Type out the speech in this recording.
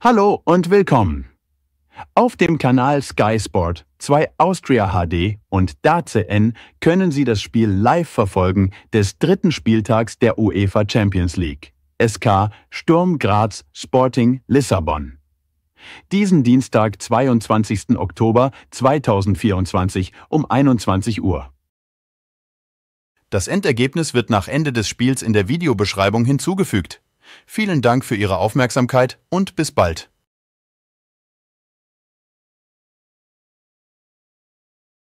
Hallo und willkommen. Auf dem Kanal Sky Sport 2 Austria HD und DAZN können Sie das Spiel live verfolgen des dritten Spieltags der UEFA Champions League. SK Sturm Graz Sporting Lissabon. Diesen Dienstag, 22. Oktober 2024 um 21 Uhr. Das Endergebnis wird nach Ende des Spiels in der Videobeschreibung hinzugefügt. Vielen Dank für Ihre Aufmerksamkeit und bis bald.